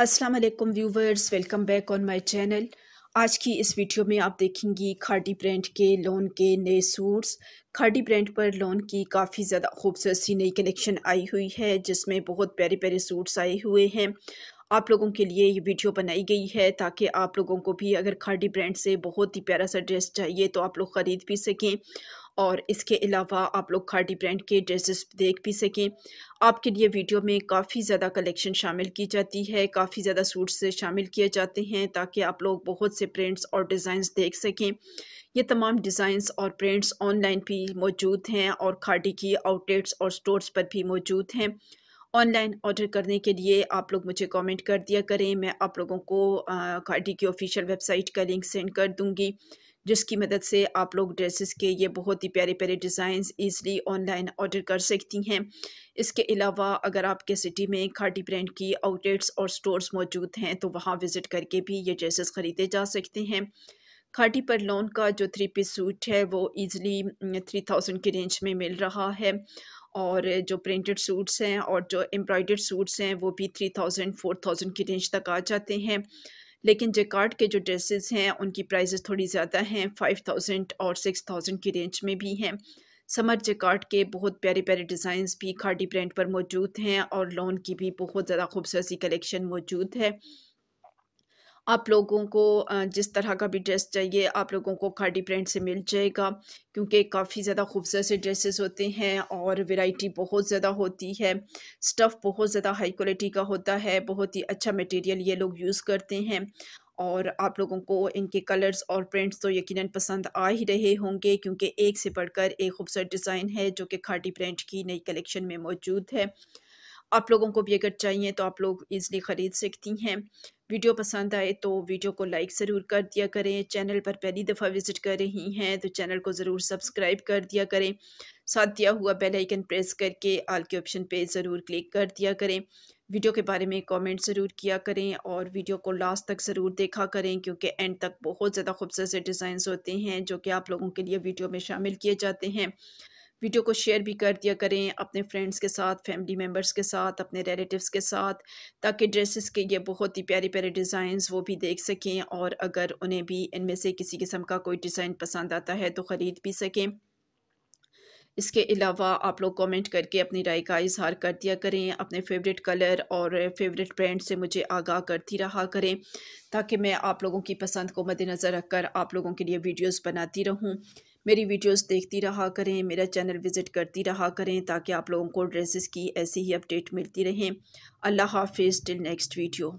अस्सलाम वालेकुम viewers welcome back on my channel आज की इस वीडियो में आप देखेंगी खाडी ब्रांड के लोन के नए सूट्स खाडी ब्रांड पर लोन की काफ़ी ज़्यादा खूबसूरत सी नई कलेक्शन आई हुई है जिसमें बहुत प्यारे प्यारे सूट्स आए हुए हैं आप लोगों के लिए ये वीडियो बनाई गई है ताकि आप लोगों को भी अगर खाडी ब्रांड से बहुत ही प्यारा सा ड्रेस चाहिए तो आप लोग ख़रीद भी सकें और इसके अलावा आप लोग खाटी ब्रांड के ड्रेसेस देख भी सकें आपके लिए वीडियो में काफ़ी ज़्यादा कलेक्शन शामिल की जाती है काफ़ी ज़्यादा सूट्स शामिल किए जाते हैं ताकि आप लोग बहुत से प्रिंट्स और डिज़ाइंस देख सकें ये तमाम डिज़ाइंस और प्रिंट्स ऑनलाइन भी मौजूद हैं और खाटी की आउटलेट्स और स्टोर्स पर भी मौजूद हैं ऑनलाइन ऑर्डर करने के लिए आप लोग मुझे कमेंट कर दिया करें मैं आप लोगों को खाटी की ऑफिशियल वेबसाइट का लिंक सेंड कर दूंगी जिसकी मदद से आप लोग ड्रेसेस के ये बहुत ही प्यारे प्यारे डिज़ाइंस ईज़ली ऑनलाइन ऑर्डर कर सकती हैं इसके अलावा अगर आपके सिटी में खाटी ब्रांड की आउटलेट्स और स्टोर्स मौजूद हैं तो वहाँ विज़िट करके भी ये ड्रेसेस ख़रीदे जा सकते हैं खाटी पर लोन का जो थ्री पीस सूट है वो ईज़िली थ्री थाउजेंड की रेंज में मिल रहा है और जो प्रिंटेड सूट्स हैं और जो एम्ब्रॉयडर्ड सूट्स हैं वो भी थ्री थाउजेंड फोर थाउजेंड की रेंज तक आ जाते हैं लेकिन जेकार्ड के जो ड्रेसेस हैं उनकी प्राइसेस थोड़ी ज़्यादा हैं फाइव थाउजेंड और सिक्स थाउजेंड की रेंज में भी हैं समर जेकार्ड के बहुत प्यारे प्यारे डिज़ाइंस भी खाटी ब्रांड पर मौजूद हैं और लोन की भी बहुत ज़्यादा खूबसूरती कलेक्शन मौजूद है आप लोगों को जिस तरह का भी ड्रेस चाहिए आप लोगों को खाडी ब्रांड से मिल जाएगा क्योंकि काफ़ी ज़्यादा खूबसूरत से ड्रेसेस होते हैं और वैरायटी बहुत ज़्यादा होती है स्टफ़ बहुत ज़्यादा हाई क्वालिटी का होता है बहुत ही अच्छा मटेरियल ये लोग यूज़ करते हैं और आप लोगों को इनके कलर्स और प्रिंट्स तो यकीनन पसंद आ ही रहे होंगे क्योंकि एक से बढ़कर एक खूबसूरत डिज़ाइन है जो कि खाटी प्रिंट की नई कलेक्शन में मौजूद है आप लोगों को भी अगर चाहिए तो आप लोग ईजली ख़रीद सकती हैं वीडियो पसंद आए तो वीडियो को लाइक ज़रूर कर दिया करें चैनल पर पहली दफ़ा विज़िट कर रही हैं तो चैनल को ज़रूर सब्सक्राइब कर दिया करें साथ दिया हुआ बेल आइकन प्रेस करके आल के ऑप्शन पे ज़रूर क्लिक कर दिया करें वीडियो के बारे में कमेंट ज़रूर किया करें और वीडियो को लास्ट तक ज़रूर देखा करें क्योंकि एंड तक बहुत ज़्यादा खूबसूरत डिज़ाइन होते हैं जो कि आप लोगों के लिए वीडियो में शामिल किए जाते हैं वीडियो को शेयर भी कर दिया करें अपने फ्रेंड्स के साथ फैमिली मेम्बर्स के साथ अपने रिलेटिव्स के साथ ताकि ड्रेसेस के ये बहुत ही प्यारे प्यारे डिज़ाइंस वो भी देख सकें और अगर उन्हें भी इनमें से किसी किस्म का कोई डिज़ाइन पसंद आता है तो ख़रीद भी सकें इसके अलावा आप लोग कमेंट करके अपनी राय का इजहार कर दिया करें अपने फेवरेट कलर और फेवरेट ब्रांड से मुझे आगाह करती रहा करें ताकि मैं आप लोगों की पसंद को मद्देनज़र रखकर आप लोगों के लिए वीडियोस बनाती रहूं मेरी वीडियोस देखती रहा करें मेरा चैनल विज़िट करती रहा करें ताकि आप लोगों को ड्रेसेस की ऐसी ही अपडेट मिलती रहें अल्लाह हाफिज़ टिल नेक्स्ट वीडियो